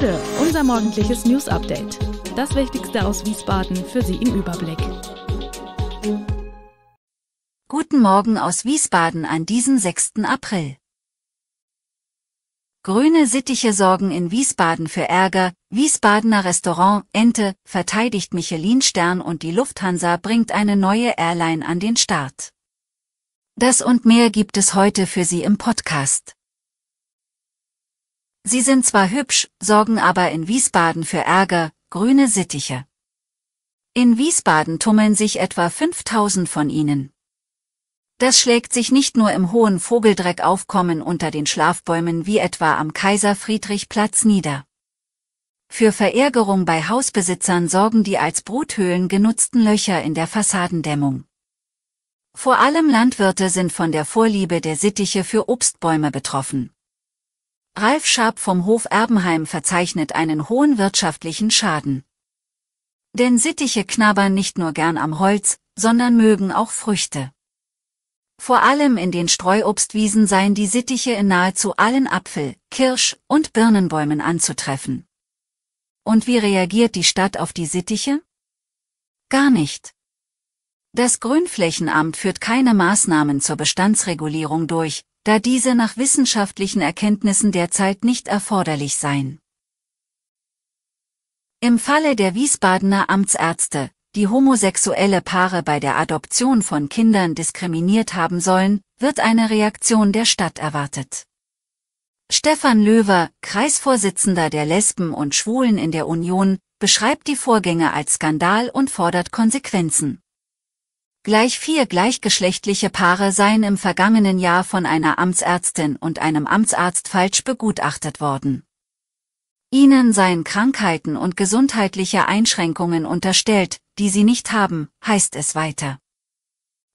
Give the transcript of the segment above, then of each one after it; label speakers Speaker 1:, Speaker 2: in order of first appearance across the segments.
Speaker 1: Bude, unser morgendliches News Update. Das Wichtigste aus Wiesbaden für Sie im Überblick. Guten Morgen aus Wiesbaden an diesem 6. April. Grüne Sittiche sorgen in Wiesbaden für Ärger, Wiesbadener Restaurant Ente verteidigt Michelin Stern und die Lufthansa bringt eine neue Airline an den Start. Das und mehr gibt es heute für Sie im Podcast. Sie sind zwar hübsch, sorgen aber in Wiesbaden für Ärger, grüne Sittiche. In Wiesbaden tummeln sich etwa 5000 von ihnen. Das schlägt sich nicht nur im hohen Vogeldreckaufkommen unter den Schlafbäumen wie etwa am Kaiser-Friedrich-Platz nieder. Für Verärgerung bei Hausbesitzern sorgen die als Bruthöhlen genutzten Löcher in der Fassadendämmung. Vor allem Landwirte sind von der Vorliebe der Sittiche für Obstbäume betroffen. Ralf Schab vom Hof Erbenheim verzeichnet einen hohen wirtschaftlichen Schaden. Denn Sittiche knabbern nicht nur gern am Holz, sondern mögen auch Früchte. Vor allem in den Streuobstwiesen seien die Sittiche in nahezu allen Apfel-, Kirsch- und Birnenbäumen anzutreffen. Und wie reagiert die Stadt auf die Sittiche? Gar nicht. Das Grünflächenamt führt keine Maßnahmen zur Bestandsregulierung durch, da diese nach wissenschaftlichen Erkenntnissen derzeit nicht erforderlich seien. Im Falle der Wiesbadener Amtsärzte, die homosexuelle Paare bei der Adoption von Kindern diskriminiert haben sollen, wird eine Reaktion der Stadt erwartet. Stefan Löwer, Kreisvorsitzender der Lesben und Schwulen in der Union, beschreibt die Vorgänge als Skandal und fordert Konsequenzen. Gleich vier gleichgeschlechtliche Paare seien im vergangenen Jahr von einer Amtsärztin und einem Amtsarzt falsch begutachtet worden. Ihnen seien Krankheiten und gesundheitliche Einschränkungen unterstellt, die sie nicht haben, heißt es weiter.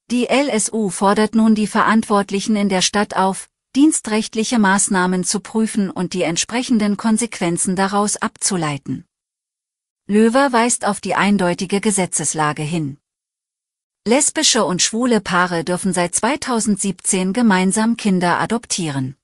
Speaker 1: Die LSU fordert nun die Verantwortlichen in der Stadt auf, dienstrechtliche Maßnahmen zu prüfen und die entsprechenden Konsequenzen daraus abzuleiten. Löwer weist auf die eindeutige Gesetzeslage hin. Lesbische und schwule Paare dürfen seit 2017 gemeinsam Kinder adoptieren.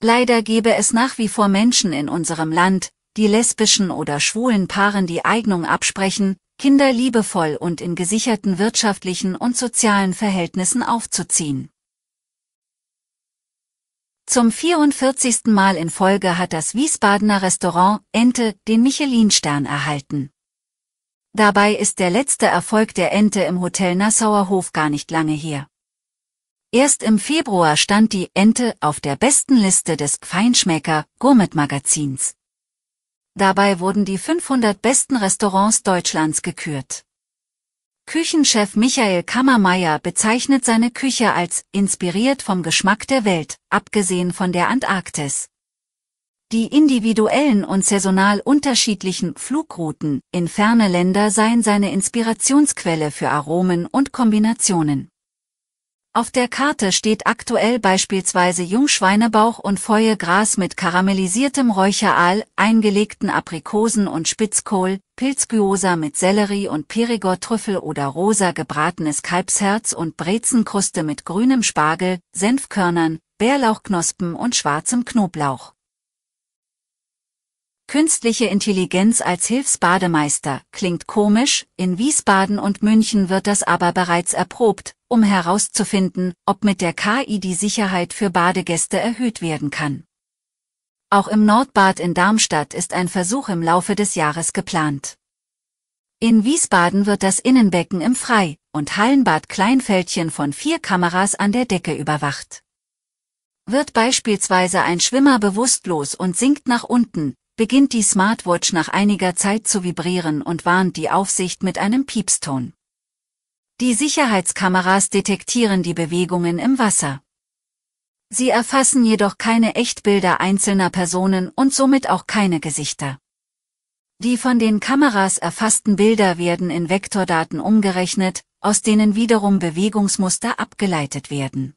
Speaker 1: Leider gebe es nach wie vor Menschen in unserem Land, die lesbischen oder schwulen Paaren die Eignung absprechen, Kinder liebevoll und in gesicherten wirtschaftlichen und sozialen Verhältnissen aufzuziehen. Zum 44. Mal in Folge hat das Wiesbadener Restaurant Ente den Michelinstern erhalten. Dabei ist der letzte Erfolg der Ente im Hotel Nassauer Hof gar nicht lange her. Erst im Februar stand die Ente auf der besten Liste des Feinschmecker Gourmet Magazins. Dabei wurden die 500 besten Restaurants Deutschlands gekürt. Küchenchef Michael Kammermeier bezeichnet seine Küche als inspiriert vom Geschmack der Welt, abgesehen von der Antarktis. Die individuellen und saisonal unterschiedlichen Flugrouten in ferne Länder seien seine Inspirationsquelle für Aromen und Kombinationen. Auf der Karte steht aktuell beispielsweise Jungschweinebauch und Feuergras mit karamellisiertem Räucheraal, eingelegten Aprikosen und Spitzkohl, Pilzgyoza mit Sellerie und Perigordtrüffel oder rosa gebratenes Kalbsherz und Brezenkruste mit grünem Spargel, Senfkörnern, Bärlauchknospen und schwarzem Knoblauch. Künstliche Intelligenz als Hilfsbademeister klingt komisch, in Wiesbaden und München wird das aber bereits erprobt, um herauszufinden, ob mit der KI die Sicherheit für Badegäste erhöht werden kann. Auch im Nordbad in Darmstadt ist ein Versuch im Laufe des Jahres geplant. In Wiesbaden wird das Innenbecken im Frei- und Hallenbad Kleinfeldchen von vier Kameras an der Decke überwacht. Wird beispielsweise ein Schwimmer bewusstlos und sinkt nach unten, beginnt die Smartwatch nach einiger Zeit zu vibrieren und warnt die Aufsicht mit einem Piepston. Die Sicherheitskameras detektieren die Bewegungen im Wasser. Sie erfassen jedoch keine Echtbilder einzelner Personen und somit auch keine Gesichter. Die von den Kameras erfassten Bilder werden in Vektordaten umgerechnet, aus denen wiederum Bewegungsmuster abgeleitet werden.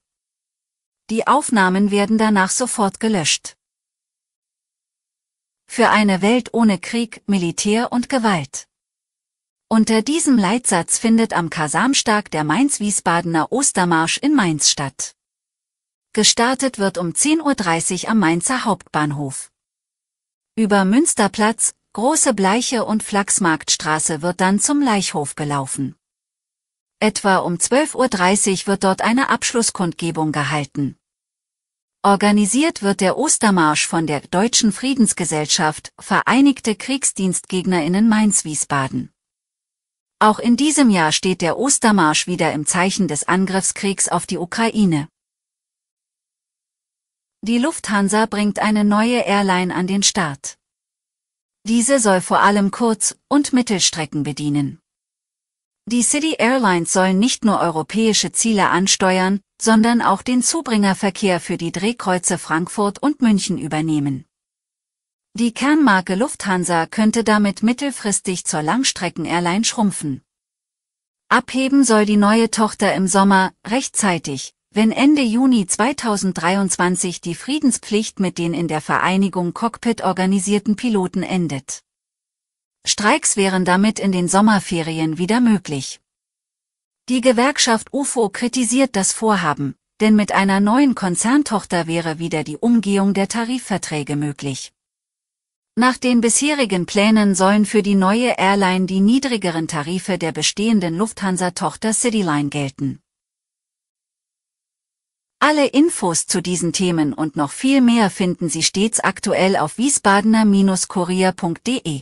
Speaker 1: Die Aufnahmen werden danach sofort gelöscht. Für eine Welt ohne Krieg, Militär und Gewalt. Unter diesem Leitsatz findet am Kasamstag der Mainz-Wiesbadener Ostermarsch in Mainz statt. Gestartet wird um 10.30 Uhr am Mainzer Hauptbahnhof. Über Münsterplatz, Große Bleiche und Flachsmarktstraße wird dann zum Leichhof gelaufen. Etwa um 12.30 Uhr wird dort eine Abschlusskundgebung gehalten. Organisiert wird der Ostermarsch von der Deutschen Friedensgesellschaft Vereinigte Kriegsdienstgegnerinnen Mainz-Wiesbaden. Auch in diesem Jahr steht der Ostermarsch wieder im Zeichen des Angriffskriegs auf die Ukraine. Die Lufthansa bringt eine neue Airline an den Start. Diese soll vor allem Kurz- und Mittelstrecken bedienen. Die City Airlines sollen nicht nur europäische Ziele ansteuern, sondern auch den Zubringerverkehr für die Drehkreuze Frankfurt und München übernehmen. Die Kernmarke Lufthansa könnte damit mittelfristig zur Langstrecken-Airline schrumpfen. Abheben soll die neue Tochter im Sommer, rechtzeitig, wenn Ende Juni 2023 die Friedenspflicht mit den in der Vereinigung Cockpit organisierten Piloten endet. Streiks wären damit in den Sommerferien wieder möglich. Die Gewerkschaft UFO kritisiert das Vorhaben, denn mit einer neuen Konzerntochter wäre wieder die Umgehung der Tarifverträge möglich. Nach den bisherigen Plänen sollen für die neue Airline die niedrigeren Tarife der bestehenden Lufthansa-Tochter Cityline gelten. Alle Infos zu diesen Themen und noch viel mehr finden Sie stets aktuell auf wiesbadener-kurier.de.